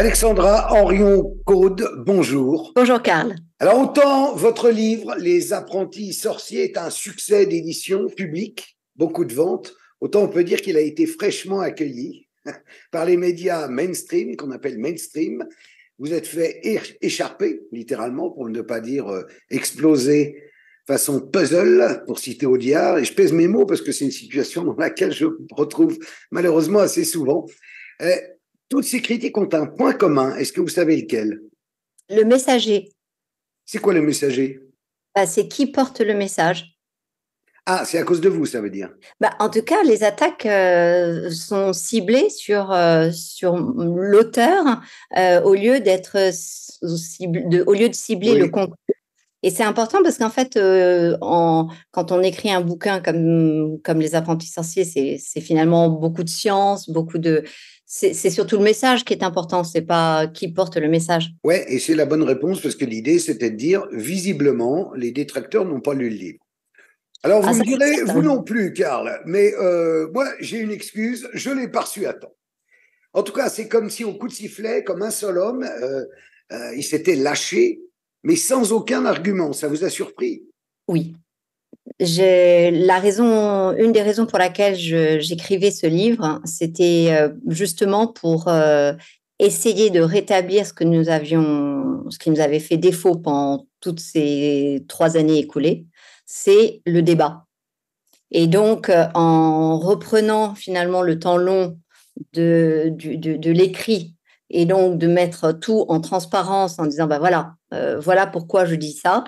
Alexandra Henrion-Caude, bonjour. Bonjour Karl. Alors autant votre livre Les apprentis sorciers est un succès d'édition publique, beaucoup de ventes, autant on peut dire qu'il a été fraîchement accueilli par les médias mainstream, qu'on appelle mainstream. Vous êtes fait écharper, littéralement, pour ne pas dire euh, exploser façon puzzle, pour citer Audiard, et je pèse mes mots parce que c'est une situation dans laquelle je me retrouve malheureusement assez souvent. Euh, toutes ces critiques ont un point commun. Est-ce que vous savez lequel Le messager. C'est quoi le messager bah, C'est qui porte le message. Ah, c'est à cause de vous, ça veut dire bah, En tout cas, les attaques euh, sont ciblées sur, euh, sur l'auteur euh, au, lieu d'être de, au lieu de cibler le contenu. Et c'est important parce qu'en fait, quand on écrit un bouquin comme, comme Les apprentis sorciers, c'est finalement beaucoup de science, beaucoup de, c'est surtout le message qui est important, c'est pas qui porte le message. Oui, et c'est la bonne réponse parce que l'idée c'était de dire visiblement les détracteurs n'ont pas lu le livre. Alors vous ah, me direz, vous non plus, Karl, mais euh, moi j'ai une excuse, je l'ai pas à temps. En tout cas, c'est comme si au coup de sifflet, comme un seul homme, euh, euh, il s'était lâché, mais sans aucun argument. Ça vous a surpris Oui, la raison, une des raisons pour laquelle j'écrivais ce livre, c'était euh, justement pour euh, essayer de rétablir ce que nous avions, ce qui nous avait fait défaut pendant toutes ces trois années écoulées, c'est le débat. Et donc, euh, en reprenant finalement le temps long de, l'écrit et donc de mettre tout en transparence en disant, bah voilà, voilà pourquoi je dis ça,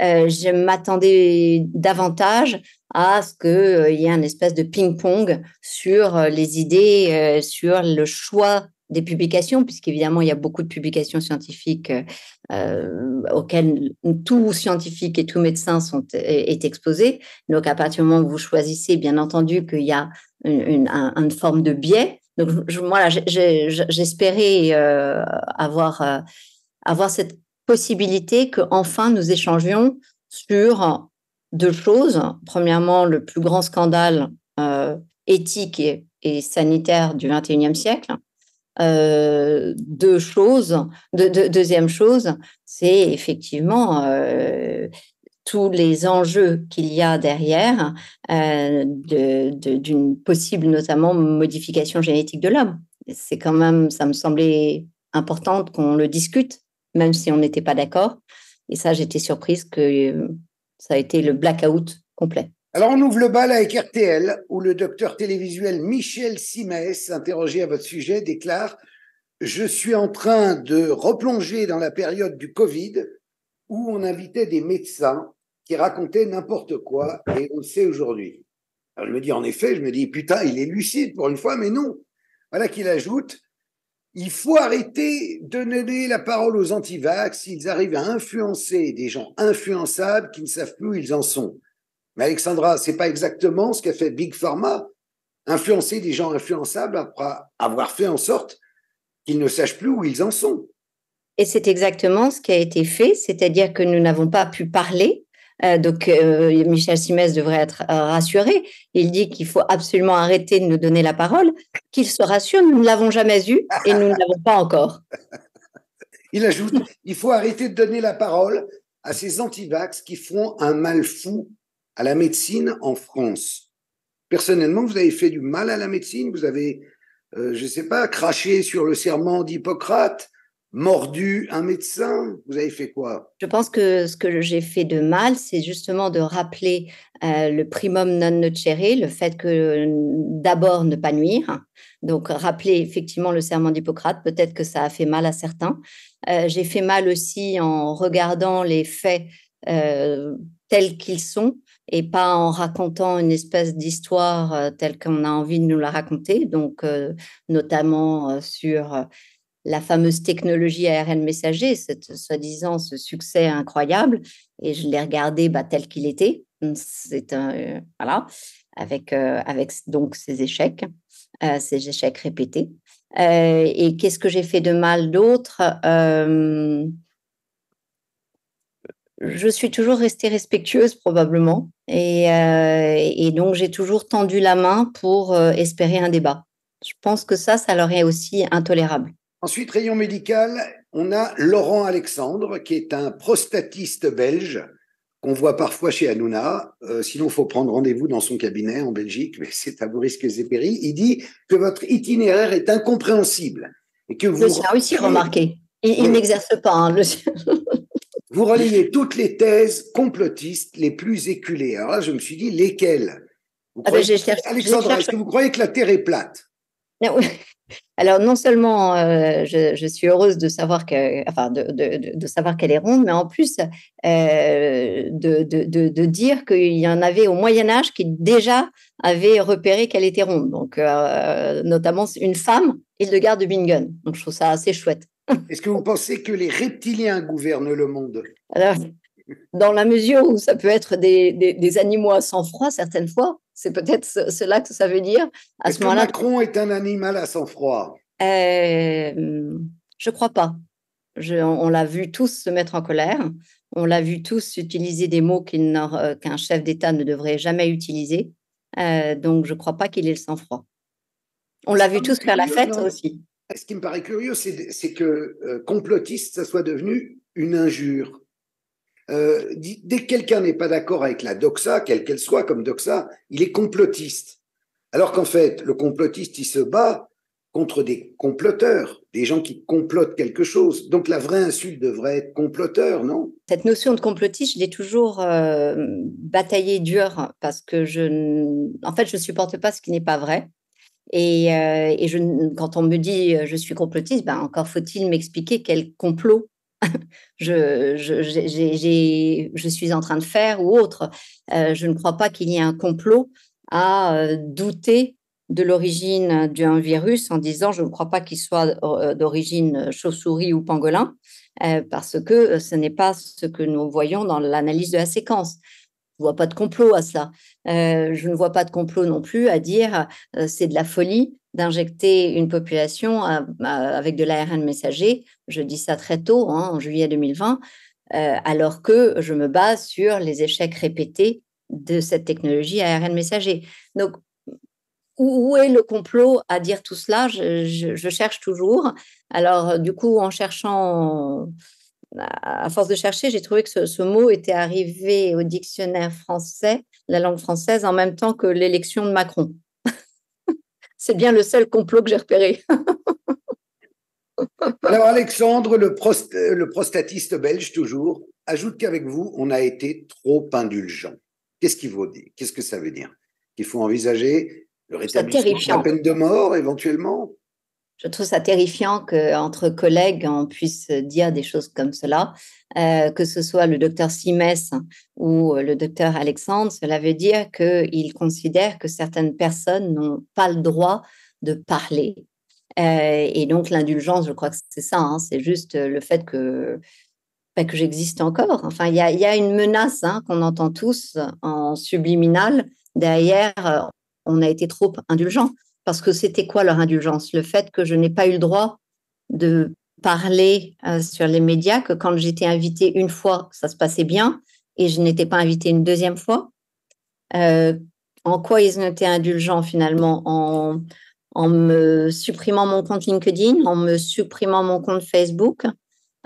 euh, je m'attendais davantage à ce qu'il euh, y ait un espèce de ping-pong sur euh, les idées, sur le choix des publications, puisqu'évidemment, il y a beaucoup de publications scientifiques auxquelles tout scientifique et tout médecin sont, est, exposé. Donc, à partir du moment où vous choisissez, bien entendu qu'il y a une, forme de biais. Donc, moi, j'espérais avoir, avoir cette possibilité que enfin nous échangions sur deux choses. Premièrement, le plus grand scandale euh, éthique et, sanitaire du XXIe siècle. Euh, deux choses. deuxième chose, c'est effectivement euh, tous les enjeux qu'il y a derrière d'une possible notamment modification génétique de l'homme. C'est quand même, ça me semblait important qu'on le discute même si on n'était pas d'accord. Et ça, j'étais surprise que euh, ça a été le blackout complet. Alors, on ouvre le bal avec RTL, où le docteur télévisuel Michel Simès, interrogé à votre sujet, déclare Je suis en train de replonger dans la période du Covid, où on invitait des médecins qui racontaient n'importe quoi, et on le sait aujourd'hui. Alors, je me dis, en effet, je me dis Putain, il est lucide pour une fois, mais non. Voilà qu'il ajoute il faut arrêter de donner la parole aux antivax. Ils arrivent à influencer des gens influençables qui ne savent plus où ils en sont. Mais Alexandra, ce n'est pas exactement ce qu'a fait Big Pharma. Influencer des gens influençables après avoir fait en sorte qu'ils ne sachent plus où ils en sont. Et c'est exactement ce qui a été fait, c'est-à-dire que nous n'avons pas pu parler euh, donc euh, Michel Simès devrait être euh, rassuré. Il dit qu'il faut absolument arrêter de nous donner la parole, qu'il se rassure, nous ne l'avons jamais eu et nous ne l'avons pas encore. Il ajoute, il faut arrêter de donner la parole à ces antivax qui font un mal fou à la médecine en France. Personnellement, vous avez fait du mal à la médecine, vous avez, je ne sais pas, craché sur le serment d'Hippocrate, mordu un médecin Vous avez fait quoi Je pense que ce que j'ai fait de mal, c'est justement de rappeler euh, le primum non nocere, le fait que euh, d'abord ne pas nuire. Donc rappeler effectivement le serment d'Hippocrate, peut-être que ça a fait mal à certains. Euh, j'ai fait mal aussi en regardant les faits tels qu'ils sont et pas en racontant une espèce d'histoire telle qu'on a envie de nous la raconter, donc notamment sur la fameuse technologie ARN messager, cette soi-disant ce succès incroyable, et je l'ai regardé bah, tel qu'il était. C'est un euh, voilà avec euh, avec donc ces échecs, euh, ces échecs répétés. et qu'est-ce que j'ai fait de mal d'autre Je suis toujours restée respectueuse probablement, et donc j'ai toujours tendu la main pour espérer un débat. Je pense que ça, ça leur est aussi intolérable. Ensuite, rayon médical, on a Laurent Alexandre, qui est un prostatiste belge qu'on voit parfois chez Hanouna. Euh, sinon, il faut prendre rendez-vous dans son cabinet en Belgique, mais c'est à vos risques et périls. Il dit que votre itinéraire est incompréhensible et que vous. aussi remarqué. Il, n'exerce pas. Hein, vous reliez toutes les thèses complotistes les plus éculées. Alors là, je me suis dit, lesquelles vous ah ben, Alexandre, est-ce que vous croyez que la Terre est plate ah alors, non seulement euh, je, suis heureuse de savoir qu'elle de, savoir qu'elle est ronde, mais en plus euh, de, dire qu'il y en avait au Moyen Âge qui déjà avaient repéré qu'elle était ronde. Donc, euh, notamment une femme, Hildegarde de Bingen. Donc, je trouve ça assez chouette. Est-ce que vous pensez que les reptiliens gouvernent le monde dans la mesure où ça peut être des, des animaux à sang froid certaines fois, c'est peut-être cela que ça veut dire. À Est-ce que Macron est un animal à sang-froid Je euh, Je crois pas. on, l'a vu tous se mettre en colère. On l'a vu tous utiliser des mots euh, qu'un chef d'État ne devrait jamais utiliser. Euh, donc, je ne crois pas qu'il ait le sang-froid. On l'a vu tous faire la fête aussi. Ce qui me paraît curieux, c'est, que complotiste, ça soit devenu une injure. Euh, dès que quelqu'un n'est pas d'accord avec la doxa, quelle qu'elle soit comme doxa, il est complotiste. Alors qu'en fait, le complotiste, il se bat contre des comploteurs, des gens qui complotent quelque chose. Donc la vraie insulte devrait être comploteur, non Cette notion de complotiste, je l'ai toujours bataillé euh, bataillée dur parce que je, en fait, je supporte pas ce qui n'est pas vrai. Et, euh, je, quand on me dit je suis complotiste, ben encore faut-il m'expliquer quel complot je, je, suis en train de faire ou autre. Euh, je ne crois pas qu'il y ait un complot à euh, douter de l'origine d'un virus en disant je ne crois pas qu'il soit euh, d'origine chauve-souris ou pangolin, parce que ce n'est pas ce que nous voyons dans l'analyse de la séquence. Je ne vois pas de complot à ça. je ne vois pas de complot non plus à dire c'est de la folie d'injecter une population euh, euh, avec de l'ARN messager. Je dis ça très tôt, hein, en juillet 2020, euh, alors que je me base sur les échecs répétés de cette technologie ARN messager. Donc, où, est le complot à dire tout cela je, cherche toujours. Alors, du coup, en cherchant, à force de chercher, j'ai trouvé que ce, mot était arrivé au dictionnaire français, la langue française, en même temps que l'élection de Macron c'est bien le seul complot que j'ai repéré. Alors Alexandre, le, prostatiste belge toujours, ajoute qu'avec vous, on a été trop indulgent. Qu'est-ce qu'il vaut dire Qu'est-ce que ça veut dire Qu'il faut envisager le rétablissement de la peine de mort éventuellement je trouve ça terrifiant qu'entre collègues, on puisse dire des choses comme cela. Euh, que ce soit le docteur Simès ou le docteur Alexandre, cela veut dire qu'ils considèrent que certaines personnes n'ont pas le droit de parler. Euh, et donc l'indulgence, je crois que c'est ça, hein. c'est juste le fait que bah, que j'existe encore. Enfin, il y, a, une menace hein, qu'on entend tous en subliminal. Derrière, on a été trop indulgent. Parce que c'était quoi leur indulgence Le fait que je n'ai pas eu le droit de parler euh, sur les médias, que quand j'étais invitée une fois, ça se passait bien, et je n'étais pas invitée une deuxième fois. Euh, en quoi ils ont été indulgents finalement en, me supprimant mon compte LinkedIn, en me supprimant mon compte Facebook.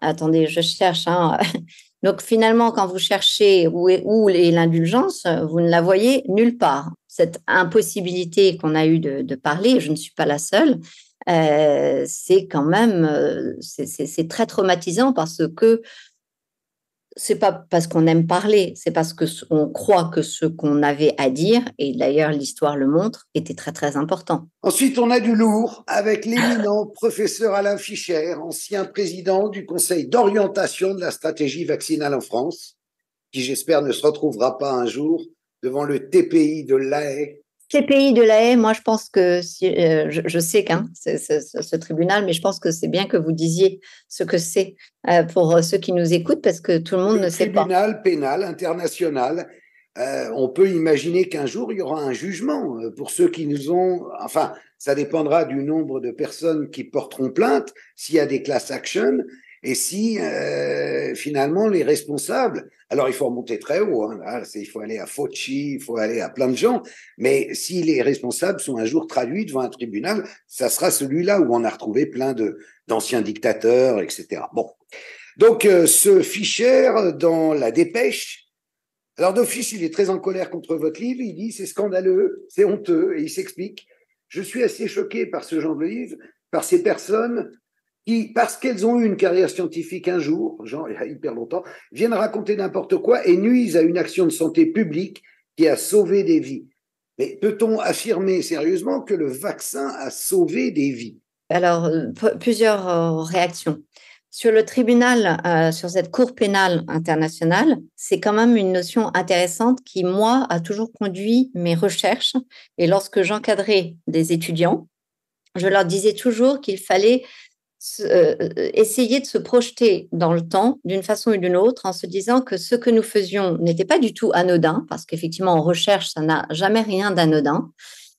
Attendez, je cherche. Hein. Donc finalement, quand vous cherchez où est où l'indulgence, vous ne la voyez nulle part cette impossibilité qu'on a eue de, parler, je ne suis pas la seule, euh, c'est quand même euh, c'est très traumatisant parce que c'est pas parce qu'on aime parler, c'est parce que on croit que ce qu'on avait à dire, et d'ailleurs l'histoire le montre, était très très important. Ensuite, on a du lourd avec l'éminent professeur Alain Fischer, ancien président du Conseil d'orientation de la stratégie vaccinale en France, qui j'espère ne se retrouvera pas un jour devant le TPI de La Haye TPI de La moi je pense que, euh, je, sais qu'un, cest ce tribunal, mais je pense que c'est bien que vous disiez ce que c'est euh, pour euh, ceux qui nous écoutent, parce que tout le monde ne sait pas. Tribunal pénal international, on peut imaginer qu'un jour il y aura un jugement pour ceux qui nous ont, enfin, ça dépendra du nombre de personnes qui porteront plainte, s'il y a des class actions, et si euh, finalement les responsables, alors il faut remonter très haut, hein, il faut aller à Fauci, il faut aller à plein de gens, mais si les responsables sont un jour traduits devant un tribunal, ça sera celui-là où on a retrouvé plein d'anciens dictateurs, etc. Bon. Donc euh, ce Fischer dans la dépêche, alors d'office il est très en colère contre votre livre, il dit c'est scandaleux, c'est honteux, et il s'explique. Je suis assez choqué par ce genre de livre, par ces personnes qui, parce qu'elles ont eu une carrière scientifique un jour, genre il y a hyper longtemps, viennent raconter n'importe quoi et nuisent à une action de santé publique qui a sauvé des vies. Mais peut-on affirmer sérieusement que le vaccin a sauvé des vies Alors, euh, plusieurs euh, réactions. Sur le tribunal, euh, sur cette Cour pénale internationale, c'est quand même une notion intéressante qui, moi, a toujours conduit mes recherches. Et lorsque j'encadrais des étudiants, je leur disais toujours qu'il fallait euh, euh, essayer de se projeter dans le temps d'une façon ou d'une autre en se disant que ce que nous faisions n'était pas du tout anodin, parce qu'effectivement, en recherche, ça n'a jamais rien d'anodin.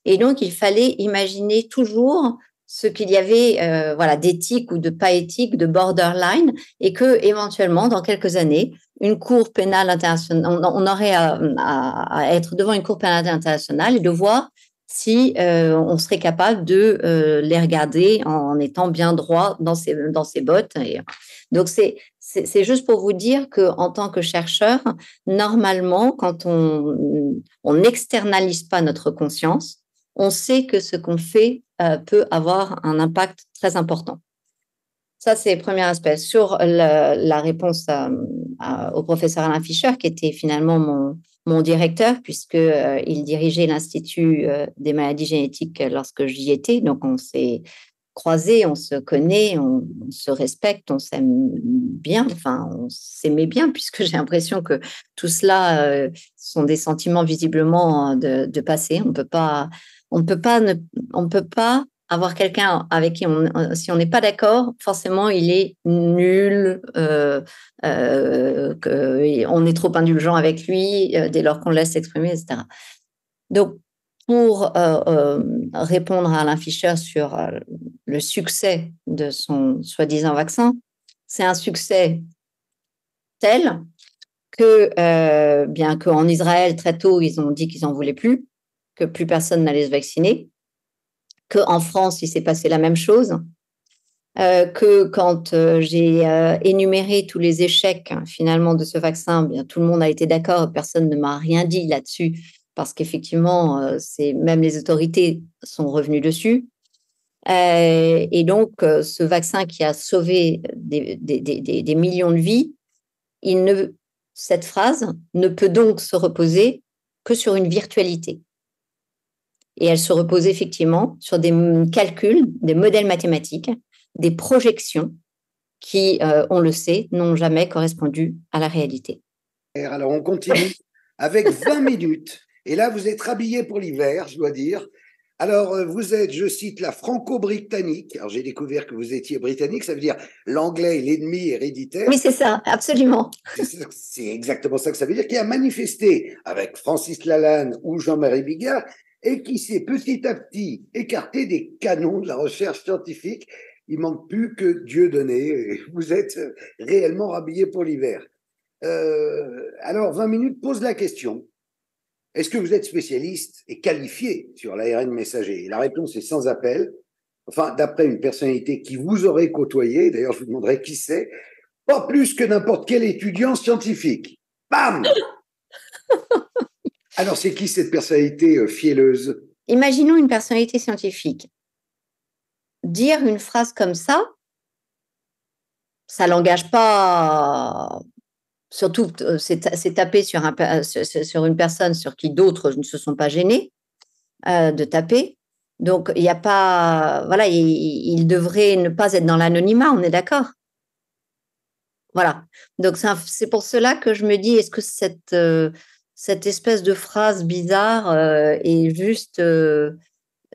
Et donc, il fallait imaginer toujours ce qu'il y avait euh, voilà d'éthique ou de pas éthique, de borderline, et que éventuellement, dans quelques années, une cour pénale internationale, on, aurait à, être devant une cour pénale internationale et de voir si euh, on serait capable de euh, les regarder en étant bien droit dans ses, dans ses bottes. donc, c'est, juste pour vous dire qu'en tant que chercheur, normalement, quand on n'externalise pas notre conscience, on sait que ce qu'on fait euh, peut avoir un impact très important. Ça, c'est le premier aspect. Sur la réponse au professeur Alain Fischer, qui était finalement mon, mon directeur, puisqu'il euh, il dirigeait l'Institut euh, des maladies génétiques euh, lorsque j'y étais. Donc, on s'est croisés, on se connaît, on, se respecte, on s'aime bien, enfin, on s'aimait bien, puisque j'ai l'impression que tout cela sont des sentiments visiblement de, passé. On ne peut pas, on peut pas, on peut pas avoir quelqu'un avec qui on, euh, si on n'est pas d'accord, forcément il est nul, euh, euh, on est trop indulgent avec lui dès lors qu'on le laisse s'exprimer, etc. Donc, pour répondre à Alain Fischer sur le succès de son soi-disant vaccin, c'est un succès tel que, bien qu'en Israël, très tôt, ils ont dit qu'ils n'en voulaient plus, que plus personne n'allait se vacciner en France, il s'est passé la même chose. Euh, que quand euh, j'ai euh, énuméré tous les échecs hein, finalement de ce vaccin, eh bien tout le monde a été d'accord, personne ne m'a rien dit là-dessus parce qu'effectivement, même les autorités sont revenues dessus. et donc, ce vaccin qui a sauvé des, millions de vies, il ne, cette phrase ne peut donc se reposer que sur une virtualité. Et elle se repose effectivement sur des calculs, des modèles mathématiques, des projections qui, euh, on le sait, n'ont jamais correspondu à la réalité. Alors on continue avec 20 minutes. Et là, vous êtes habillé pour l'hiver, je dois dire. Alors, euh, vous êtes, je cite, la franco-britannique. Alors, j'ai découvert que vous étiez britannique, ça veut dire l'anglais l'ennemi héréditaire. Mais c'est ça, absolument. C'est exactement ça que ça veut dire, qui a manifesté avec Francis Lalanne ou Jean-Marie Bigard et qui s'est petit à petit écarté des canons de la recherche scientifique. Il manque plus que Dieu donné. vous êtes réellement rhabillé pour l'hiver. Euh, alors, 20 minutes pose la question. Est-ce que vous êtes spécialiste et qualifié sur l'ARN messager La réponse est sans appel. Enfin, d'après une personnalité qui vous aurait côtoyé, d'ailleurs, je vous demanderai qui c'est, pas plus que n'importe quel étudiant scientifique. Bam alors, c'est qui cette personnalité euh, fielleuse Imaginons une personnalité scientifique. Dire une phrase comme ça, ça l'engage pas. Surtout, euh, c'est taper euh, sur, une personne sur qui d'autres ne se sont pas gênés de taper. Donc, il n'y a pas. Voilà, il, devrait ne pas être dans l'anonymat, on est d'accord Voilà. Donc, c'est pour cela que je me dis est-ce que cette cette espèce de phrase bizarre euh, est juste euh,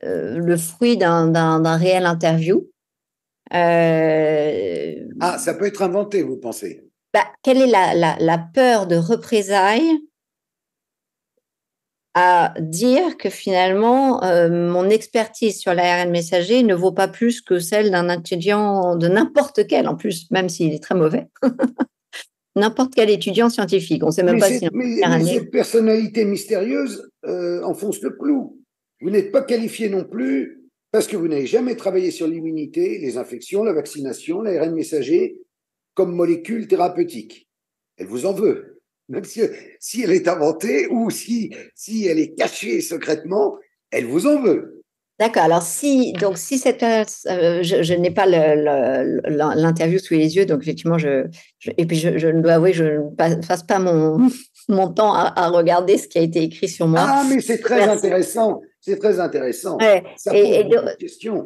euh, le fruit d'un réel interview. Ah, ça peut être inventé, vous pensez bah, Quelle est la, la, peur de représailles à dire que finalement, mon expertise sur l'ARN messager ne vaut pas plus que celle d'un étudiant de n'importe quel, en plus, même s'il est très mauvais. n'importe quel étudiant scientifique. On ne sait même pas si. mais cette personnalité mystérieuse euh, enfonce le clou. Vous n'êtes pas qualifié non plus parce que vous n'avez jamais travaillé sur l'immunité, les infections, la vaccination, l'ARN messager comme molécule thérapeutique. Elle vous en veut. Même si, si elle est inventée ou si, si elle est cachée secrètement, elle vous en veut. D'accord. Alors si donc si cette euh, je, n'ai pas l'interview sous les yeux, donc effectivement je, et puis je, je, dois avouer je ne passe pas mon mon temps à, regarder ce qui a été écrit sur moi. Ah mais c'est très intéressant. C'est très intéressant. Ça pose et, et, question.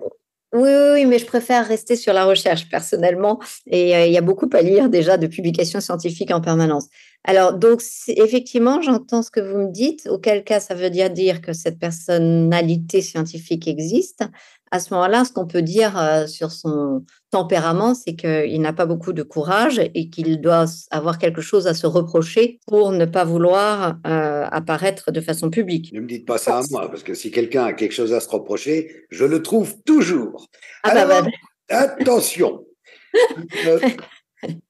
Oui, oui, mais je préfère rester sur la recherche personnellement. Et euh, il y a beaucoup à lire déjà de publications scientifiques en permanence. Alors, donc, effectivement, j'entends ce que vous me dites, auquel cas ça veut dire, dire que cette personnalité scientifique existe, à ce moment-là, ce qu'on peut dire euh, sur son tempérament, c'est qu'il n'a pas beaucoup de courage et qu'il doit avoir quelque chose à se reprocher pour ne pas vouloir euh, apparaître de façon publique. Ne me dites pas ça à moi, parce que si quelqu'un a quelque chose à se reprocher, je le trouve toujours. Ah bah Alors, bah bah. Attention. Euh,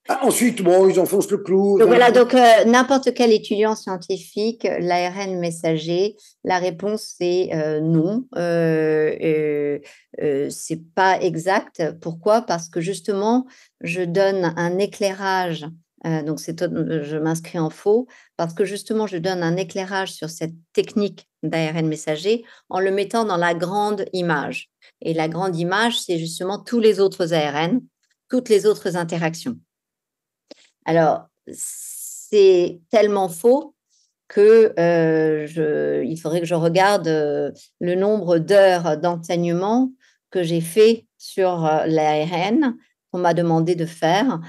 ah, ensuite, bon, ils enfoncent le clou. Donc voilà, donc euh, n'importe quel étudiant scientifique, l'ARN messager, la réponse c'est euh, non. Euh, euh, c'est pas exact. Pourquoi Parce que justement, je donne un éclairage. donc je m'inscris en faux parce que justement, je donne un éclairage sur cette technique d'ARN messager en le mettant dans la grande image. Et la grande image, c'est justement tous les autres ARN toutes les autres interactions. Alors, c'est tellement faux que euh, il faudrait que je regarde euh, le nombre d'heures d'enseignement que j'ai fait sur euh, l'ARN qu'on m'a demandé de faire,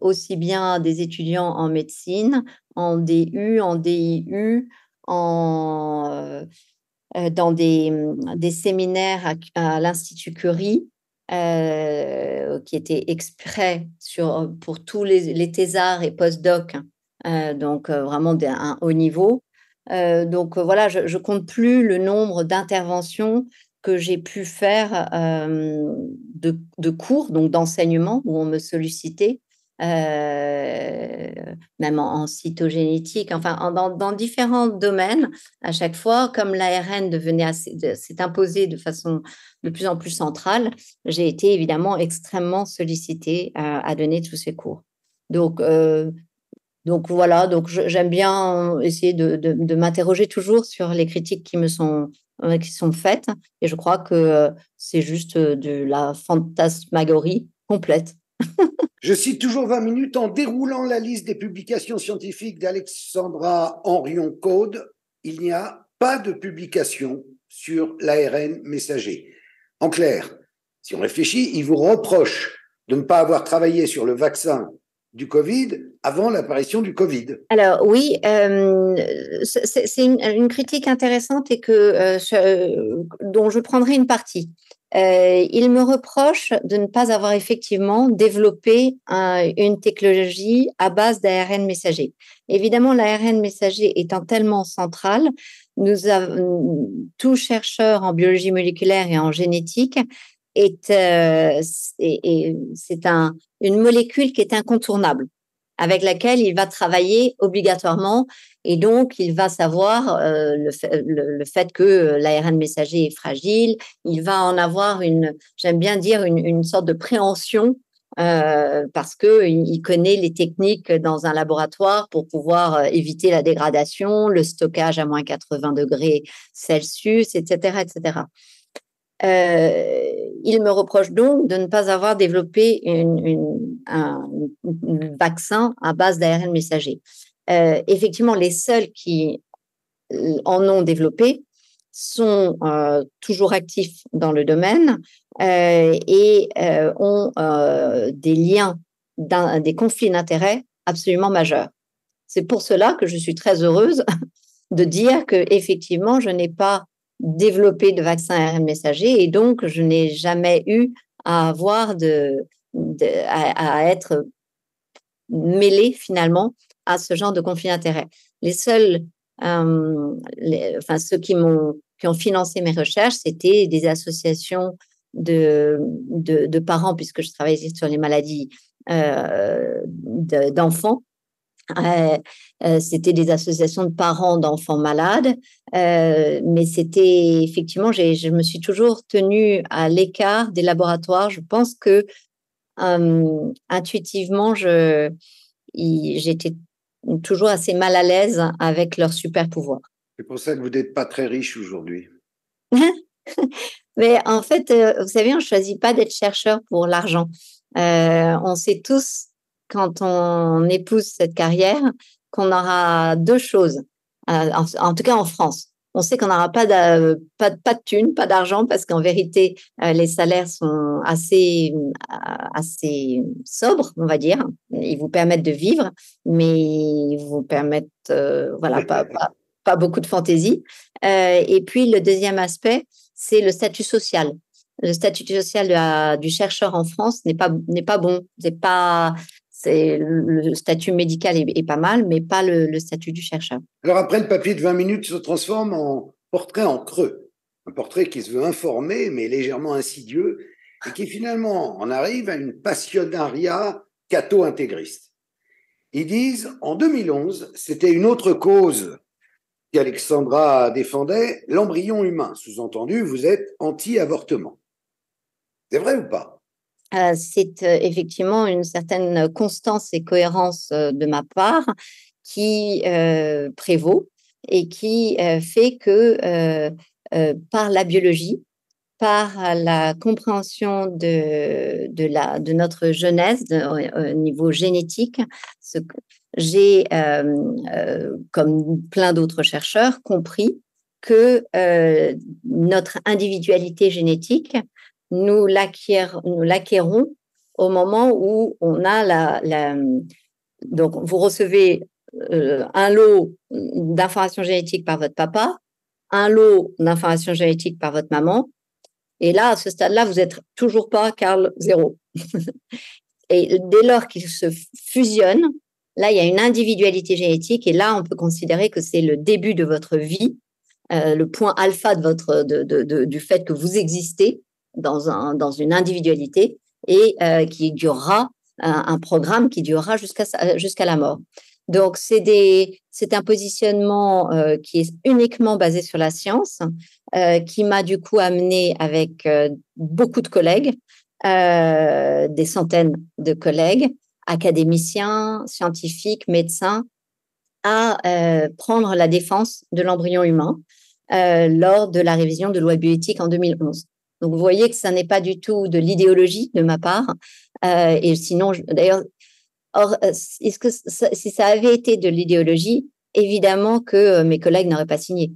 aussi bien des étudiants en médecine, en DU, en DIU, en, dans des, séminaires à l'Institut Curie, euh, qui était exprès sur, pour tous les, thésards et post-docs, hein. euh, donc euh, vraiment d'un haut niveau. donc voilà, je, ne compte plus le nombre d'interventions que j'ai pu faire de, de, cours, donc d'enseignement, où on me sollicitait euh, même en, cytogénétique, enfin dans, différents domaines à chaque fois, comme l'ARN devenait s'est imposé de façon de plus en plus centrale, j'ai été évidemment extrêmement sollicitée à, donner tous ces cours. Donc, euh, donc voilà, donc j'aime bien essayer de, de, m'interroger toujours sur les critiques qui me sont euh, qui sont faites et je crois que c'est juste de la fantasmagorie complète Je cite toujours 20 minutes en déroulant la liste des publications scientifiques d'Alexandra Henrion-Code. Il n'y a pas de publication sur l'ARN messager. En clair, si on réfléchit, il vous reproche de ne pas avoir travaillé sur le vaccin du Covid avant l'apparition du Covid. Alors oui, euh, c'est une, critique intéressante et que euh, euh, dont je prendrai une partie. il me reproche de ne pas avoir effectivement développé une technologie à base d'ARN messager. Évidemment, l'ARN messager étant tellement central, nous avons, tout chercheur en biologie moléculaire et en génétique euh, c'est une molécule qui est incontournable, avec laquelle il va travailler obligatoirement et donc il va savoir euh, le, fait, le, fait, que l'ARN messager est fragile, il va en avoir une, j'aime bien dire, une, sorte de préhension. Euh, parce qu'il connaît les techniques dans un laboratoire pour pouvoir éviter la dégradation, le stockage à moins 80 degrés Celsius, etc., etc. Euh, il me reproche donc de ne pas avoir développé un, vaccin à base d'ARN messager. Euh, effectivement, les seuls qui en ont développé sont euh, toujours actifs dans le domaine et ont des liens, des conflits d'intérêts absolument majeurs. C'est pour cela que je suis très heureuse de dire que effectivement, je n'ai pas développer de vaccins ARN messagers et donc je n'ai jamais eu à avoir de, à, être mêlé finalement à ce genre de conflit d'intérêts. Les seuls, euh, enfin ceux qui m'ont qui ont financé mes recherches, c'était des associations de, de, parents puisque je travaillais sur les maladies euh, d'enfants euh, euh, c'était des associations de parents d'enfants malades, euh, mais c'était effectivement, je me suis toujours tenue à l'écart des laboratoires. Je pense que intuitivement, intuitivement, j'étais toujours assez mal à l'aise avec leur super pouvoir. C'est pour ça que vous n'êtes pas très riche aujourd'hui. mais en fait, vous savez, on ne choisit pas d'être chercheur pour l'argent. on sait tous quand on épouse cette carrière qu'on aura deux choses, euh, en, tout cas en France. On sait qu'on n'aura pas de, pas, de thunes, pas d'argent, parce qu'en vérité, euh, les salaires sont assez, euh, assez sobres, on va dire. Ils vous permettent de vivre, mais ils vous permettent, voilà, pas, pas, beaucoup de fantaisie. et puis, le deuxième aspect, c'est le statut social le statut social du chercheur en France n'est pas n'est pas bon. C'est pas c'est le statut médical est, pas mal, mais pas le, statut du chercheur. Alors après, le papier de 20 minutes se transforme en portrait en creux, un portrait qui se veut informé, mais légèrement insidieux, et qui finalement en arrive à une passionnariat catho-intégriste. Ils disent, en 2011, c'était une autre cause qu'Alexandra défendait, l'embryon humain. Sous-entendu, vous êtes anti-avortement. C'est vrai ou pas euh, c'est euh, effectivement une certaine euh, constance et cohérence de ma part qui prévaut et qui fait que par la biologie, par la compréhension de, notre jeunesse au niveau génétique, j'ai, comme plein d'autres chercheurs, compris que notre individualité génétique nous l'acquérons au moment où on a la, donc vous recevez euh, un lot d'informations génétiques par votre papa, un lot d'informations génétiques par votre maman, et là à ce stade-là vous êtes toujours pas Carl zéro. et dès lors qu'ils se fusionnent, là il y a une individualité génétique et là on peut considérer que c'est le début de votre vie, euh, le point alpha de votre du fait que vous existez dans, un, dans une individualité et euh, qui durera, un, programme qui durera jusqu'à jusqu'à la mort. Donc, c'est un positionnement euh, qui est uniquement basé sur la science, euh, qui m'a du coup amené avec beaucoup de collègues, des centaines de collègues, académiciens, scientifiques, médecins, à prendre la défense de l'embryon humain lors de la révision de loi bioéthique en 2011. Donc vous voyez que ça n'est pas du tout de l'idéologie de ma part. Euh, et sinon, d'ailleurs, euh, est-ce que si ça avait été de l'idéologie, évidemment que euh, mes collègues n'auraient pas signé.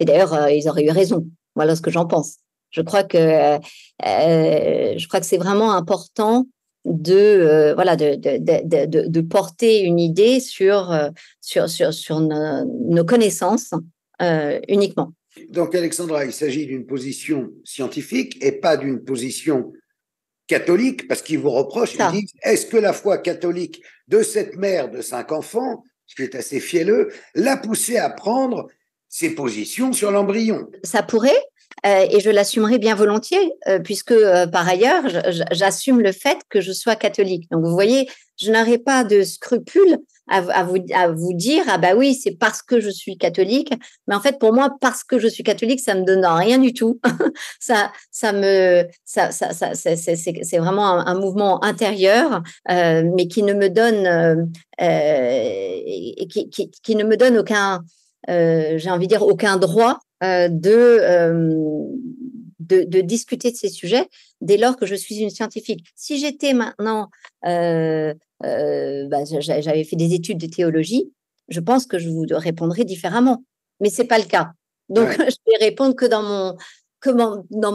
Et d'ailleurs, euh, ils auraient eu raison. Voilà ce que j'en pense. Je crois que euh, je crois que c'est vraiment important de voilà de, de, de, de, porter une idée sur sur sur, sur nos, nos connaissances uniquement. Donc Alexandra, il s'agit d'une position scientifique et pas d'une position catholique, parce qu'ils vous reprochent, ils disent, est-ce que la foi catholique de cette mère de cinq enfants, ce qui est assez fielleux, l'a poussée à prendre ses positions sur l'embryon Ça pourrait, euh, et je l'assumerai bien volontiers, euh, puisque euh, par ailleurs, j'assume le fait que je sois catholique. Donc vous voyez, je n'aurai pas de scrupules à, vous, à vous dire ah bah oui c'est parce que je suis catholique mais en fait pour moi parce que je suis catholique ça ne donne rien du tout ça ça me ça, ça, ça c'est vraiment un, mouvement intérieur euh, mais qui ne me donne euh, euh, qui, qui, ne me donne aucun j'ai envie de dire aucun droit de de, discuter de ces sujets dès lors que je suis une scientifique. Si j'étais maintenant euh, bah, j'avais fait des études de théologie, je pense que je vous répondrai différemment. Mais ce n'est pas le cas. Donc, je je vais répondre que dans mon, dans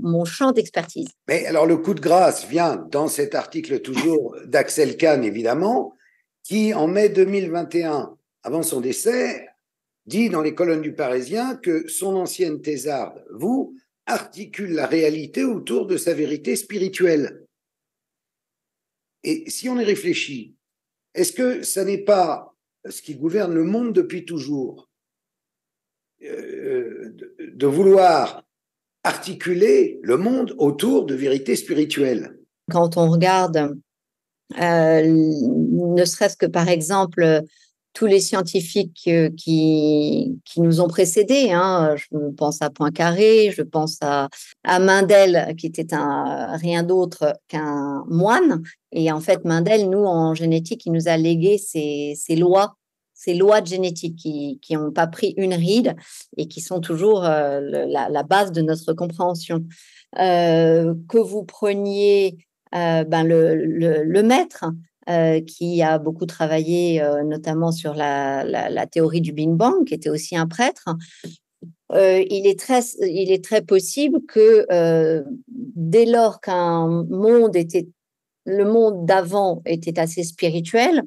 mon champ d'expertise. Mais alors, le coup de grâce vient dans cet article toujours d'Axel Kahn, évidemment, qui, en mai 2021, avant son décès, dit dans les colonnes du Parisien que son ancienne thésarde, vous, articule la réalité autour de sa vérité spirituelle. Et si on y réfléchit, est-ce que ça n'est pas ce qui gouverne le monde depuis toujours euh, de, vouloir articuler le monde autour de vérités spirituelles Quand on regarde, euh, ne serait-ce que par exemple tous les scientifiques euh, qui, qui nous ont précédés. Hein. Je pense à Poincaré, je pense à, Mendel, qui était un, rien d'autre qu'un moine. Et en fait, Mendel, nous, en génétique, il nous a légué ces lois, ces lois de génétique qui n'ont pas pris une ride et qui sont toujours euh, la, base de notre compréhension. Euh, que vous preniez ben le, le, maître, euh, qui a beaucoup travaillé euh, notamment sur la, théorie du Big Bang, qui était aussi un prêtre. Euh, il, est très, il est très possible que dès lors qu'un monde était, le monde d'avant était assez spirituel,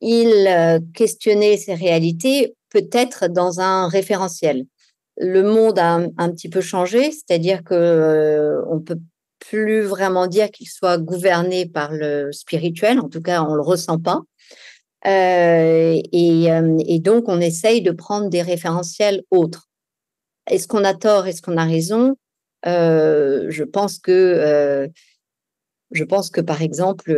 il questionnait ses réalités peut-être dans un référentiel. Le monde a un, un petit peu changé, c'est-à-dire que on peut plus vraiment dire qu'il soit gouverné par le spirituel, en tout cas on ne le ressent pas. Euh, euh, et, donc on essaye de prendre des référentiels autres. Est-ce qu'on a tort, est-ce qu'on a raison euh, Je pense que je pense que, par exemple,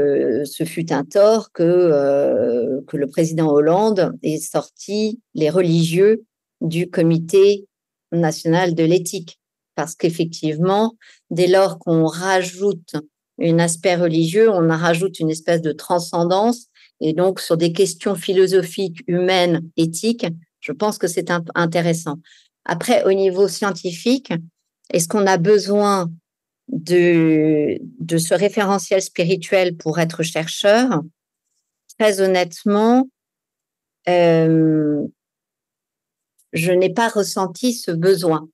ce fut un tort que, que le président Hollande ait sorti les religieux du comité national de l'éthique parce qu'effectivement, dès lors qu'on rajoute un aspect religieux, on rajoute une espèce de transcendance. Et donc, sur des questions philosophiques, humaines, éthiques, je pense que c'est intéressant. Après, au niveau scientifique, est-ce qu'on a besoin de, de ce référentiel spirituel pour être chercheur Très honnêtement, euh, je n'ai pas ressenti ce besoin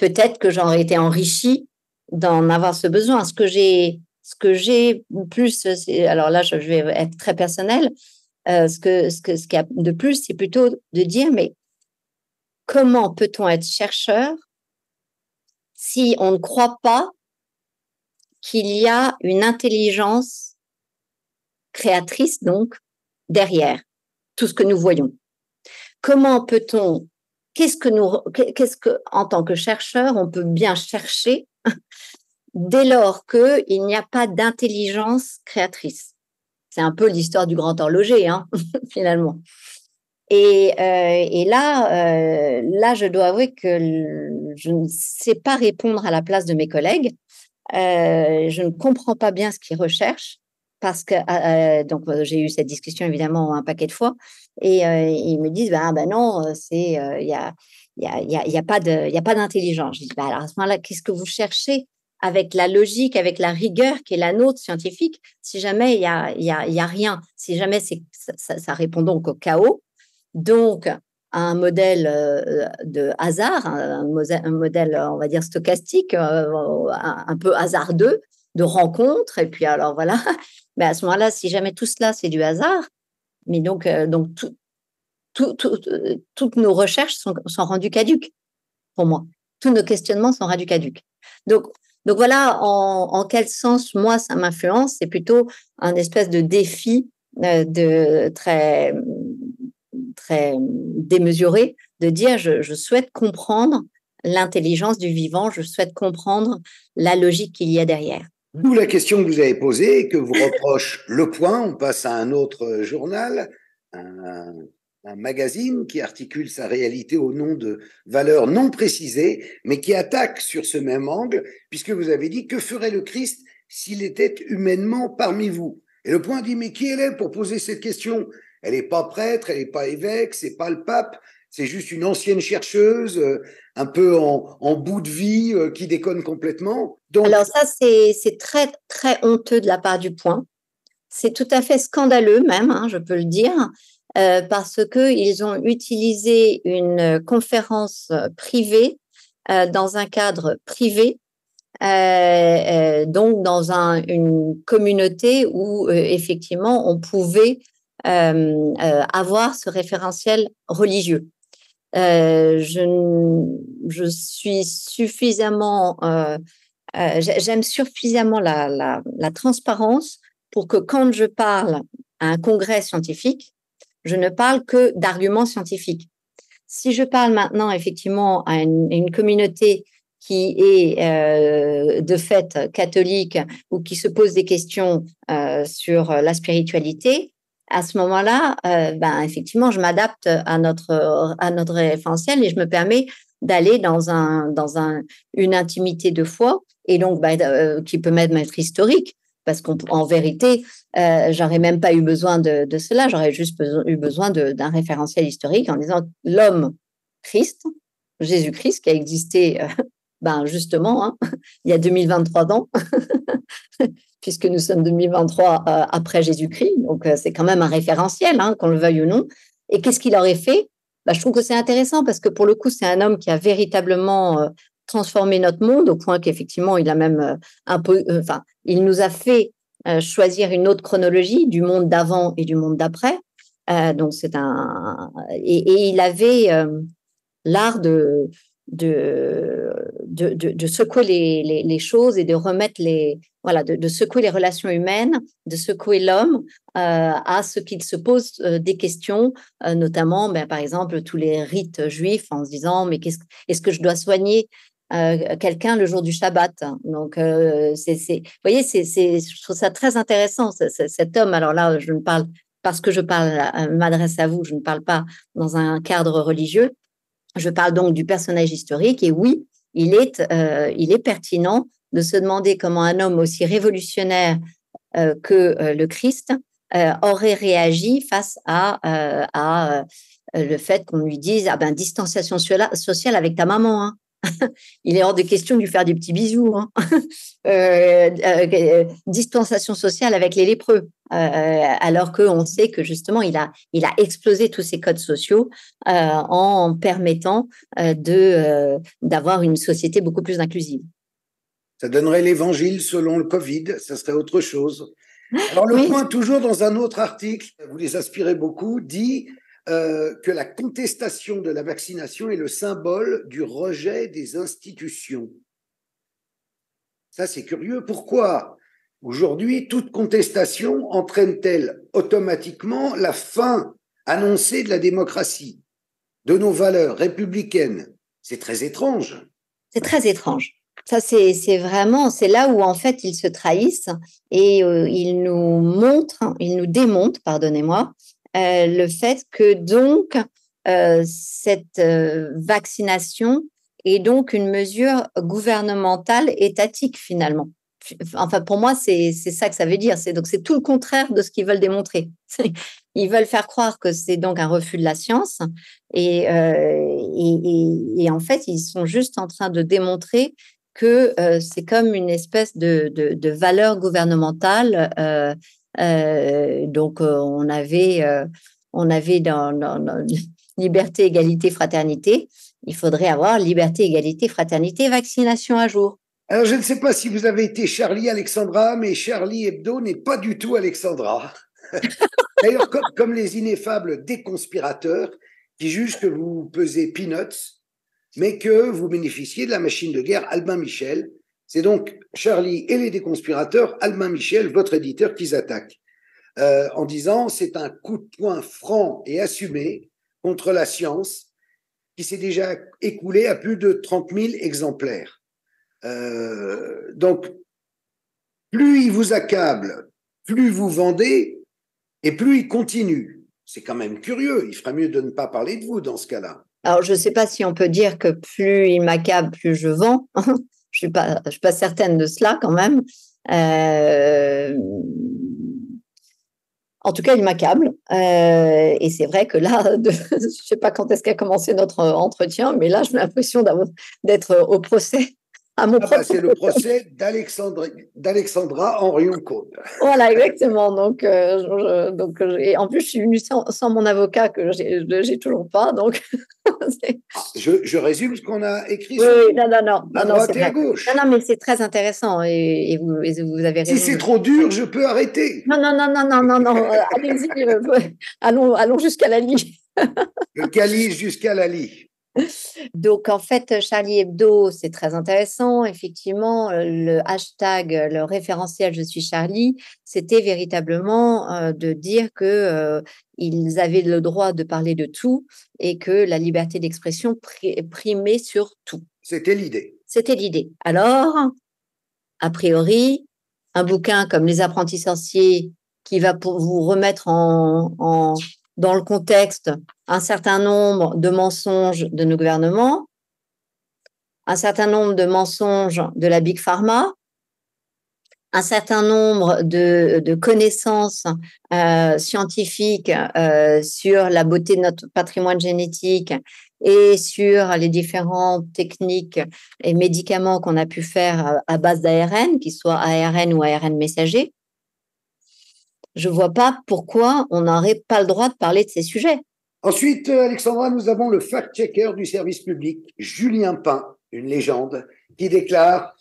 peut-être que j'aurais été enrichie d'en avoir ce besoin. Ce que j'ai, ce que j'ai plus, alors là, je vais être très personnel. Euh, ce que, ce que, ce qu'il y a de plus, c'est plutôt de dire, mais comment peut-on être chercheur si on ne croit pas qu'il y a une intelligence créatrice donc derrière tout ce que nous voyons Comment peut-on qu'est-ce que nous, qu'est-ce que, en tant que chercheur, on peut bien chercher dès lors qu'il n'y a pas d'intelligence créatrice. C'est un peu l'histoire du grand horloger, hein, finalement. Et, euh, là, euh, là, je dois avouer que je ne sais pas répondre à la place de mes collègues. Euh, je ne comprends pas bien ce qu'ils recherchent parce que ah, euh, donc euh, j'ai eu cette discussion évidemment un paquet de fois et euh, ils me disent ben non c'est il n'y y a il a, y a, pas de y a pas d'intelligence je dis ben alors à ce moment-là qu'est-ce que vous cherchez avec la logique avec la rigueur qui est la nôtre scientifique si jamais il y a il y y a rien si jamais ça, répond donc au chaos donc à un modèle de hasard un, modèle on va dire stochastique un, peu hasardeux de rencontre, Et puis alors voilà, mais à ce moment-là, si jamais tout cela, c'est du hasard, mais donc, euh, donc euh, toutes nos recherches sont, sont, rendues caduques pour moi. Tous nos questionnements sont rendus caduques. Donc, donc voilà en, quel sens moi ça m'influence. C'est plutôt un espèce de défi euh, de très très démesuré de dire je, je souhaite comprendre l'intelligence du vivant, je souhaite comprendre la logique qu'il y a derrière. D'où la question que vous avez posée, que vous reproche Le Point. On passe à un autre euh, journal, un, magazine qui articule sa réalité au nom de valeurs non précisées, mais qui attaque sur ce même angle, puisque vous avez dit que ferait le Christ s'il était humainement parmi vous. Et le point dit, mais qui est elle pour poser cette question Elle n'est pas prêtre, elle n'est pas évêque, c'est pas le pape, c'est juste une ancienne chercheuse, euh, un peu en, bout de vie, euh, qui déconne complètement. Alors ça, c'est très, très honteux de la part du point. C'est tout à fait scandaleux même, hein, je peux le dire, euh, parce qu'ils ont utilisé une conférence privée dans un cadre privé donc dans une communauté où effectivement on pouvait avoir ce référentiel religieux. Euh, je, suis suffisamment, euh, euh, j'aime suffisamment la, transparence pour que quand je parle à un congrès scientifique, je ne parle que d'arguments scientifiques. Si je parle maintenant effectivement à une communauté qui est de fait catholique ou qui se pose des questions sur la spiritualité, à ce moment-là, euh, ben, effectivement, je m'adapte à notre, à notre référentiel et je me permets d'aller dans, un, dans un, une intimité de foi et donc ben, euh, qui peut même être historique parce qu'en vérité, euh, j'aurais même pas eu besoin de, de cela, j'aurais juste eu besoin d'un référentiel historique en disant l'homme Christ, Jésus-Christ qui a existé euh, ben justement hein, il y a 2023 ans, puisque nous sommes 2023 euh, après Jésus-Christ, donc euh, c'est quand même un référentiel, hein, qu'on le veuille ou non. Et qu'est-ce qu'il aurait fait bah, Je trouve que c'est intéressant parce que pour le coup, c'est un homme qui a véritablement euh, transformé notre monde au point qu'effectivement, il a même un peu, enfin, il nous a fait choisir une autre chronologie du monde d'avant et du monde d'après. donc c'est un et, il avait l'art de de, de, secouer les, choses et de remettre les voilà de, secouer les relations humaines, de secouer l'homme euh, à ce qu'il se pose euh, des questions, euh, notamment ben, par exemple tous les rites juifs en se disant mais qu'est-ce, est-ce que je dois soigner quelqu'un le jour du Shabbat Donc c'est, vous voyez c'est, je trouve ça très intéressant cet homme alors là je ne parle parce que je parle, m'adresse à vous, je ne parle pas dans un cadre religieux, je parle donc du personnage historique et oui, il est, euh, il est pertinent de se demander comment un homme aussi révolutionnaire euh, que euh, le Christ aurait réagi face à, le fait qu'on lui dise ah ben distanciation sociale avec ta maman. Hein. Il est hors de question de lui faire des petits bisous. Hein. Euh, euh, euh, distanciation sociale avec les lépreux, alors qu'on sait que justement, il a, il a explosé tous ses codes sociaux en permettant d'avoir une société beaucoup plus inclusive. Ça donnerait l'évangile selon le Covid, ça serait autre chose. Ah, alors le point, toujours dans un autre article, vous les aspirez beaucoup, dit euh, que la contestation de la vaccination est le symbole du rejet des institutions. Ça, c'est curieux. Pourquoi Aujourd'hui, toute contestation entraîne-t-elle automatiquement la fin annoncée de la démocratie, de nos valeurs républicaines C'est très étrange. C'est très étrange. Ça, c'est vraiment, c'est là où en fait ils se trahissent et euh, ils nous montrent, ils nous démontrent, pardonnez-moi, euh, le fait que donc euh, cette euh, vaccination est donc une mesure gouvernementale étatique finalement. Enfin, pour moi, c'est ça que ça veut dire. C'est donc c'est tout le contraire de ce qu'ils veulent démontrer. Ils veulent faire croire que c'est donc un refus de la science, et, en fait, ils sont juste en train de démontrer que c'est comme une espèce de, de, valeur gouvernementale euh, euh, donc, euh, on avait, euh, on avait dans, liberté, égalité, fraternité. Il faudrait avoir liberté, égalité, fraternité, vaccination à jour. Alors, je ne sais pas si vous avez été Charlie Alexandra, mais Charlie Hebdo n'est pas du tout Alexandra. D'ailleurs, comme, les ineffables déconspirateurs qui jugent que vous pesez peanuts, mais que vous bénéficiez de la machine de guerre Albin Michel, c'est donc Charlie et les déconspirateurs, Alma Michel, votre éditeur, qui attaquent euh, en disant c'est un coup de poing franc et assumé contre la science qui s'est déjà écoulé à plus de 30 000 exemplaires. Euh, donc, plus il vous accable, plus vous vendez et plus il continue. C'est quand même curieux. Il ferait mieux de ne pas parler de vous dans ce cas-là. Alors, je ne sais pas si on peut dire que plus il m'accable, plus je vends. Hein. Je ne suis, pas, je suis pas certaine de cela quand même. Euh, en tout cas, il m'accable. Euh, et c'est vrai que là, je ne sais pas quand est-ce qu'a commencé notre entretien, mais là, j'ai l'impression d'être au procès ah bah, c'est le procès d'Alexandra, d'Alexandra Henri Voilà, exactement. Donc, euh, en plus, je suis venue sans, mon avocat que j'ai, n'ai toujours pas. Donc, je, résume ce qu'on a écrit. sur non, non, non, non, gauche. Non, non, mais c'est très intéressant et, vous, vous, avez Si c'est trop dur, je peux arrêter. Non, non, non, non, non, non, euh, Allez-y, euh, allons, allons jusqu'à la lit. Le calice jusqu'à la lit. Donc, en fait, Charlie Hebdo, c'est très intéressant. Effectivement, euh, le hashtag, le référentiel Je suis Charlie, c'était véritablement euh, de dire que euh, ils avaient le droit de parler de tout et que la liberté d'expression primait sur tout. C'était l'idée. C'était l'idée. Alors, a priori, un bouquin comme Les apprentis sorciers qui va vous remettre en dans le contexte un certain nombre de mensonges de nos gouvernements, un certain nombre de mensonges de la Big Pharma, un certain nombre de, connaissances euh, scientifiques euh, sur la beauté de notre patrimoine génétique et sur les différentes techniques et médicaments qu'on a pu faire à base d'ARN, qu'ils soit ARN ou ARN messager je ne vois pas pourquoi on n'aurait pas le droit de parler de ces sujets. Ensuite, euh, Alexandra, nous avons le fact-checker du service public, Julien Pain, une légende, qui déclare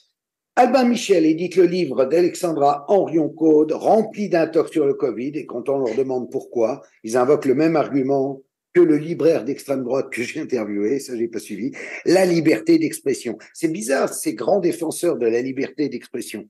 Albin Michel édite le livre d'Alexandra Henrion-Code rempli d'intox sur le Covid, et quand on leur demande pourquoi, ils invoquent le même argument que le libraire d'extrême droite que j'ai interviewé, ça j'ai pas suivi, la liberté d'expression. C'est bizarre, ces grands défenseurs de la liberté d'expression.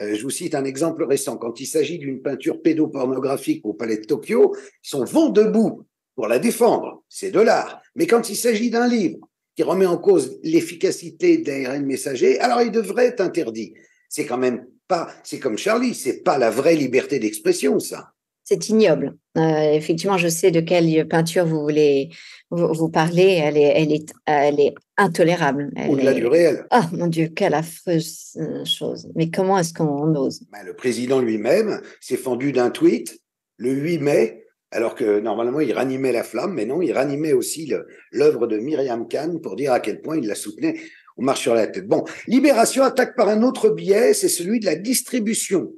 Euh, je vous cite un exemple récent. Quand il s'agit d'une peinture pédopornographique au palais de Tokyo, ils sont vont debout pour la défendre. C'est de l'art. Mais quand il s'agit d'un livre qui remet en cause l'efficacité d'ARN messager, alors il devrait être interdit. C'est quand même pas, c'est comme Charlie, c'est pas la vraie liberté d'expression, ça. C'est ignoble. Euh, effectivement, je sais de quelle peinture vous voulez vous, parler. Elle est, elle est, elle est intolérable. Au-delà du réel. Oh mon Dieu, quelle affreuse euh, chose. Mais comment est-ce qu'on ose ben, Le président lui-même s'est fendu d'un tweet le 8 mai, alors que normalement il ranimait la flamme, mais non, il ranimait aussi l'œuvre de Myriam Kahn pour dire à quel point il la soutenait. On marche sur la tête. Bon, Libération attaque par un autre biais, c'est celui de la distribution.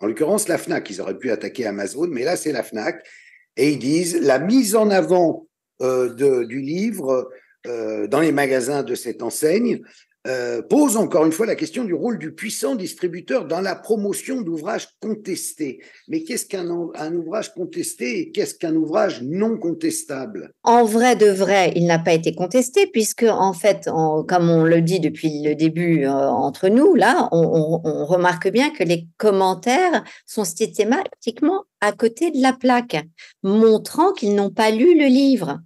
En l'occurrence, la FNAC. Ils auraient pu attaquer Amazon, mais là, c'est la FNAC. Et ils disent la mise en avant euh, du livre euh, dans les magasins de cette enseigne euh, pose encore une fois la question du rôle du puissant distributeur dans la promotion d'ouvrages contestés. Mais qu'est-ce qu'un ouvrage contesté et qu'est-ce qu'un ouvrage non contestable En vrai de vrai, il n'a pas été contesté puisque, en fait, comme on le dit depuis le début euh, entre nous, là, on, on remarque bien que les commentaires sont systématiquement à côté de la plaque, montrant qu'ils n'ont pas lu le livre.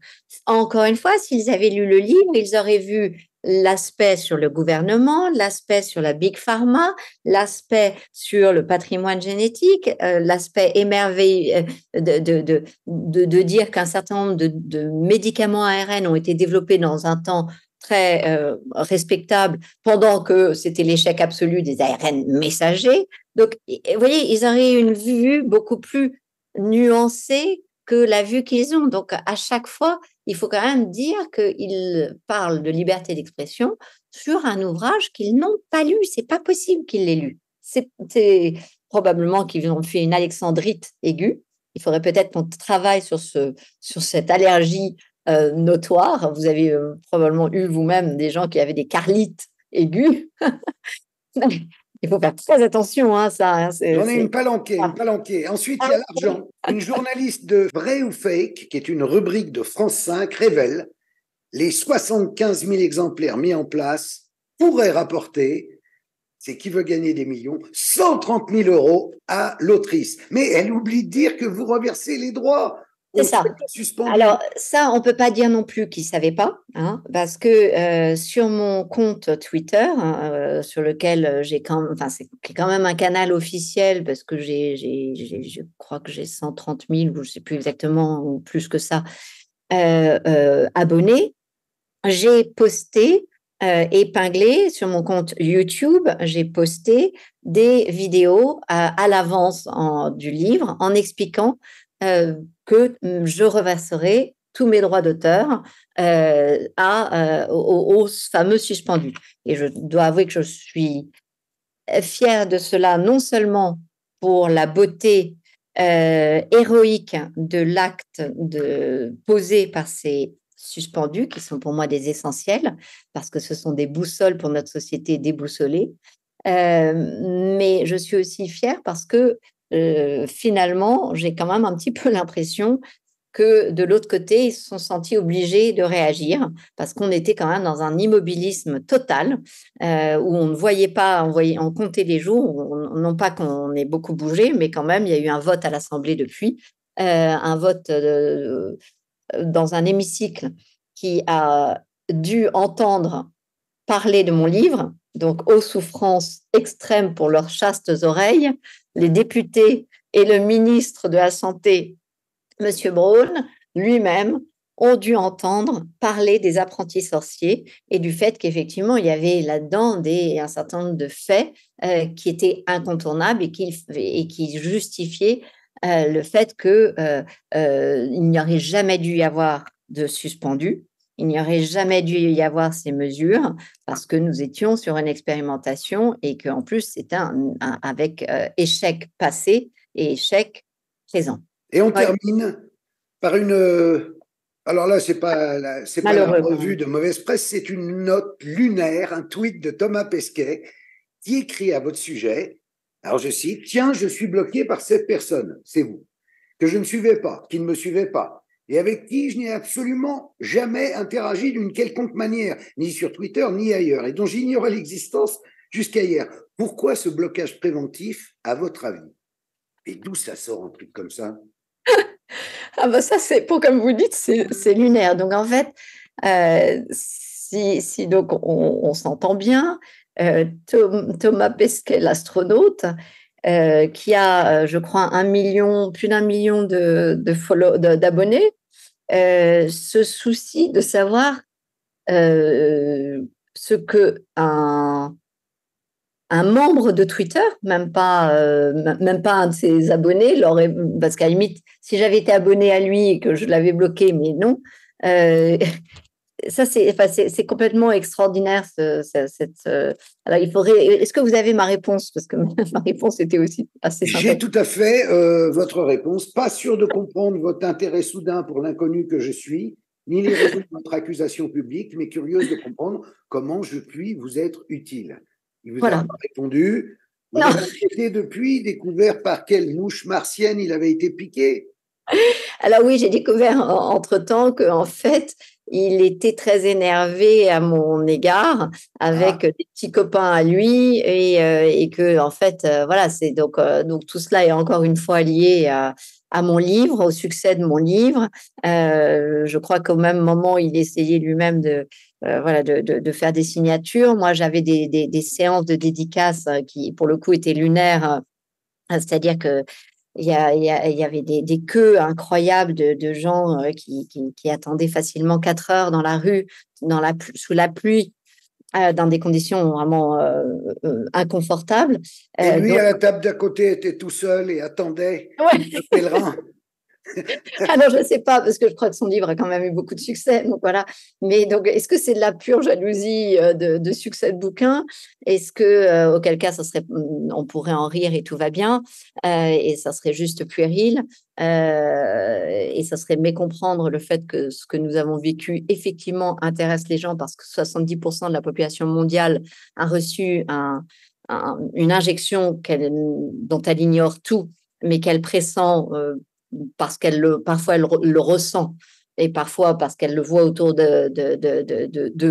Encore une fois, s'ils avaient lu le livre, ils auraient vu l'aspect sur le gouvernement, l'aspect sur la big pharma, l'aspect sur le patrimoine génétique, euh, l'aspect émerveillé euh, de, de, de, de dire qu'un certain nombre de, médicaments ARN ont été développés dans un temps très euh, respectable pendant que c'était l'échec absolu des ARN messagers. Donc, vous voyez, ils auraient une vue beaucoup plus nuancée que la vue qu'ils ont. Donc, à chaque fois, il faut quand même dire qu'ils parlent de liberté d'expression sur un ouvrage qu'ils n'ont pas lu. C'est pas possible qu'ils l'aient lu. C'est probablement qu'ils ont fait une alexandrite aiguë. Il faudrait peut-être qu'on travaille sur, ce, sur cette allergie euh, notoire. Vous avez euh, probablement eu vous-même des gens qui avaient des carlites aiguës. Il faut faire très attention à hein, ça. J'en hein, ai une palanquée, une palanquée. Ensuite, il y a ah, l'argent. Une journaliste de Vrai ou Fake, qui est une rubrique de France 5, révèle les 75 000 exemplaires mis en place pourraient rapporter, c'est qui veut gagner des millions, 130 000 euros à l'autrice. Mais elle oublie de dire que vous reversez les droits. C'est ça. Alors ça, on ne peut pas dire non plus qu'ils savait pas, hein, parce que euh, sur mon compte Twitter, hein, euh, sur lequel euh, j'ai quand, enfin c'est quand même un canal officiel parce que j'ai, je crois que j'ai 130 000 ou je sais plus exactement ou plus que ça abonnés, j'ai posté épinglé sur mon compte YouTube, j'ai posté des vidéos à l'avance du livre en expliquant euh, que mm, je reverserai tous mes droits d'auteur euh, à, euh, au, fameux suspendu. Et je dois avouer que je suis fière de cela, non seulement pour la beauté héroïque de l'acte de, posé par ces suspendus, qui sont pour moi des essentiels, parce que ce sont des boussoles pour notre société déboussolée, mais je suis aussi fière parce que euh, finalement, j'ai quand même un petit peu l'impression que de l'autre côté, ils se sont sentis obligés de réagir parce qu'on était quand même dans un immobilisme total euh, où on ne voyait pas, on, voyait, comptait les jours, non pas qu'on ait beaucoup bougé, mais quand même, il y a eu un vote à l'Assemblée depuis, euh, un vote dans un hémicycle qui a dû entendre parler de mon livre, donc aux souffrances extrêmes pour leurs chastes oreilles, les députés et le ministre de la Santé, M. Braun, lui-même, ont dû entendre parler des apprentis sorciers et du fait qu'effectivement, il y avait là-dedans un certain nombre de faits euh, qui étaient incontournables et qui, justifiaient euh, le fait qu'il euh, n'y aurait jamais dû y avoir de suspendus il n'y aurait jamais dû y avoir ces mesures parce que nous étions sur une expérimentation et qu'en plus, c'était un, avec euh, échec passé et échec présent. Et on termine par une. Euh, alors là, ce n'est pas, la, pas la revue de mauvaise presse, c'est une note lunaire, un tweet de Thomas Pesquet qui écrit à votre sujet. Alors je cite Tiens, je suis bloqué par cette personne, c'est vous, que je ne suivais pas, qui ne me suivait pas et avec qui je n'ai absolument jamais interagi d'une quelconque manière, ni sur Twitter, ni ailleurs, et dont j'ignorais l'existence jusqu'à hier. Pourquoi ce blocage préventif, à votre avis Et d'où ça sort un truc comme ça Ah ben ça, c'est pour, comme vous dites, c'est lunaire. Donc en fait, euh, si, donc on, s'entend bien, euh, Thomas Pesquet, l'astronaute, euh, qui a, je crois, un million, plus d'un million d'abonnés, euh, ce souci de savoir euh, ce que un, membre de Twitter, même pas, euh, même pas un de ses abonnés, l'aurait, parce qu'à limite, si j'avais été abonné à lui et que je l'avais bloqué, mais non, ça, c'est enfin, complètement extraordinaire. Ce, cette, euh, alors, il faudrait. Euh, est-ce que vous avez ma réponse Parce que ma réponse était aussi assez simple. J'ai tout à fait euh, votre réponse. Pas sûr de comprendre votre intérêt soudain pour l'inconnu que je suis, ni les raisons de votre accusation publique, mais curieuse de comprendre comment je puis vous être utile. Il vous a répondu. Vous avez depuis découvert par quelle mouche martienne il avait été piqué alors oui, j'ai découvert entre-temps qu'en fait, il était très énervé à mon égard avec ah. des petits copains à lui et, euh, que en fait euh, voilà c'est donc euh, donc tout cela est encore une fois lié à, mon livre au succès de mon livre je crois qu'au même moment il essayait lui-même de voilà de, faire des signatures moi j'avais des, des, séances de dédicaces qui pour le coup étaient lunaires c'est-à-dire que il y, avait des, queues incroyables de, gens euh, qui, attendaient facilement 4 heures dans la rue, dans la, sous la pluie, euh, dans des conditions vraiment euh, inconfortables. et lui, à la table d'à côté, était tout seul et attendait le pèlerin. Alors, ah je ne sais pas, parce que je crois que son livre a quand même eu beaucoup de succès. Donc, voilà. Mais donc, est-ce que c'est de la pure jalousie euh, de, succès de bouquin Est-ce que, euh, auquel cas, ça serait, mm, on pourrait en rire et tout va bien, euh, et ça serait juste puéril, et ça serait mécomprendre le fait que ce que nous avons vécu effectivement intéresse les gens parce que 70% de la population mondiale a reçu une injection dont elle ignore tout mais qu'elle pressent euh, parce qu'elle le, parfois elle le ressent et parfois parce qu'elle le voit autour de, de, de, de,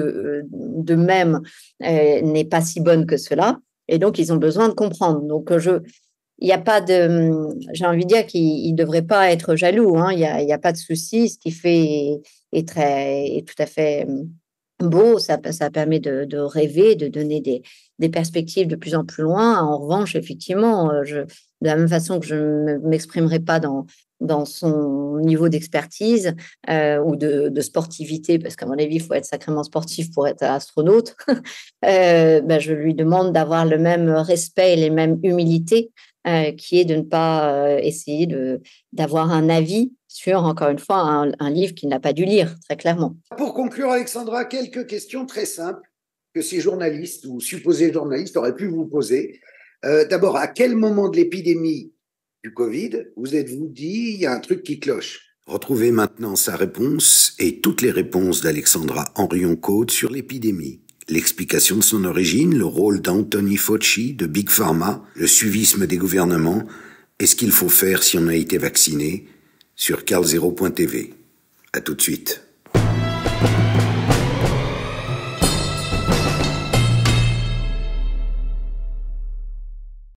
euh, même, n'est pas si bonne que cela. Et donc, ils ont besoin de comprendre. Donc, euh, je, il n'y a pas de. Hum, j'ai envie de dire qu'il ne devrait pas être jaloux. Hein. Il n'y a, y a pas de souci. Ce qu'il fait est, très, est tout à fait hum, beau. Ça, ça permet de, rêver, de donner des, des perspectives de plus en plus loin. En revanche, effectivement, euh, je, de la même façon que je ne m'exprimerai pas dans, dans son niveau d'expertise euh, ou de, sportivité, parce qu'à mon avis, il faut être sacrément sportif pour être astronaute, euh, ben, je lui demande d'avoir le même respect et les mêmes humilités, euh, qui est de ne pas essayer d'avoir un avis sur, encore une fois, un livre qu'il n'a pas dû lire, très clairement. Pour conclure, Alexandra, quelques questions très simples que ces journalistes ou supposés journalistes auraient pu vous poser. D'abord, à quel moment de l'épidémie du Covid, vous êtes-vous dit, il y a un truc qui cloche Retrouvez maintenant sa réponse et toutes les réponses d'Alexandra Henrion-Côte sur l'épidémie. L'explication de son origine, le rôle d'Anthony Fauci, de Big Pharma, le suivisme des gouvernements et ce qu'il faut faire si on a été vacciné sur carl0.tv. À tout de suite.